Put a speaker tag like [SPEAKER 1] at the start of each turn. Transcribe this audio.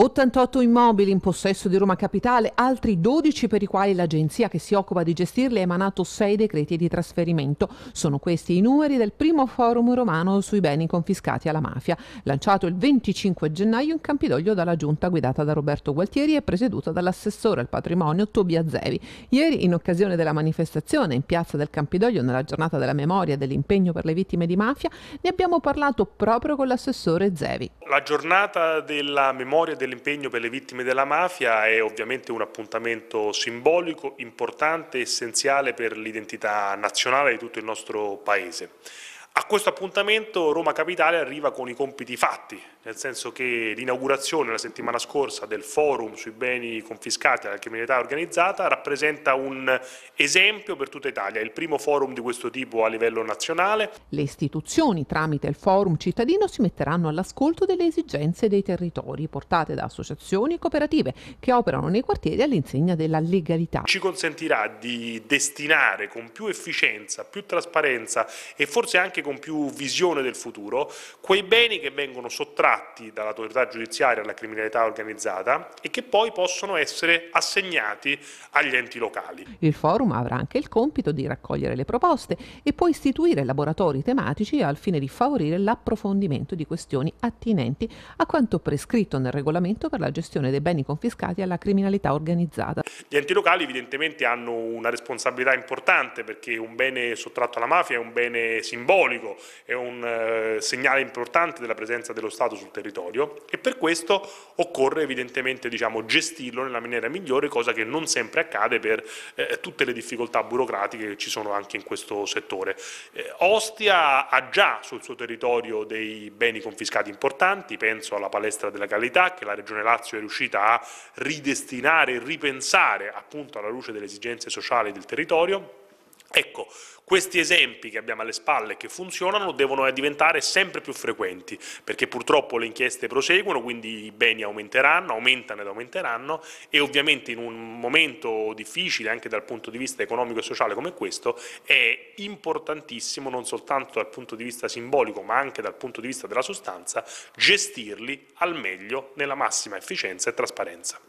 [SPEAKER 1] 88 immobili in possesso di Roma Capitale, altri 12 per i quali l'agenzia che si occupa di gestirli ha emanato 6 decreti di trasferimento. Sono questi i numeri del primo forum romano sui beni confiscati alla mafia, lanciato il 25 gennaio in Campidoglio dalla giunta guidata da Roberto Gualtieri e presieduta dall'assessore al patrimonio Tobia Zevi. Ieri, in occasione della manifestazione in piazza del Campidoglio nella giornata della memoria e dell'impegno per le vittime di mafia, ne abbiamo parlato proprio con l'assessore Zevi.
[SPEAKER 2] La giornata della memoria del dell'impegno per le vittime della mafia è ovviamente un appuntamento simbolico, importante e essenziale per l'identità nazionale di tutto il nostro Paese. A questo appuntamento Roma Capitale arriva con i compiti fatti, nel senso che l'inaugurazione la settimana scorsa del forum sui beni confiscati alla criminalità organizzata rappresenta un esempio per tutta Italia, il primo forum di questo tipo a livello nazionale.
[SPEAKER 1] Le istituzioni tramite il forum cittadino si metteranno all'ascolto delle esigenze dei territori portate da associazioni e cooperative che operano nei quartieri all'insegna della legalità. Ci
[SPEAKER 2] consentirà di destinare con più efficienza, più trasparenza e forse anche con con più visione del futuro, quei beni che vengono sottratti dall'autorità giudiziaria alla criminalità organizzata e che poi possono essere assegnati agli enti locali.
[SPEAKER 1] Il forum avrà anche il compito di raccogliere le proposte e può istituire laboratori tematici al fine di favorire l'approfondimento di questioni attinenti a quanto prescritto nel regolamento per la gestione dei beni confiscati alla criminalità organizzata.
[SPEAKER 2] Gli enti locali evidentemente hanno una responsabilità importante perché un bene sottratto alla mafia è un bene simbolico simbolico, è un eh, segnale importante della presenza dello Stato sul territorio e per questo occorre evidentemente diciamo, gestirlo nella maniera migliore, cosa che non sempre accade per eh, tutte le difficoltà burocratiche che ci sono anche in questo settore. Eh, Ostia ha già sul suo territorio dei beni confiscati importanti, penso alla palestra della Calità che la Regione Lazio è riuscita a ridestinare e ripensare appunto alla luce delle esigenze sociali del territorio Ecco, questi esempi che abbiamo alle spalle che funzionano devono diventare sempre più frequenti, perché purtroppo le inchieste proseguono, quindi i beni aumenteranno, aumentano ed aumenteranno e ovviamente in un momento difficile anche dal punto di vista economico e sociale come questo è importantissimo non soltanto dal punto di vista simbolico ma anche dal punto di vista della sostanza gestirli al meglio nella massima efficienza e trasparenza.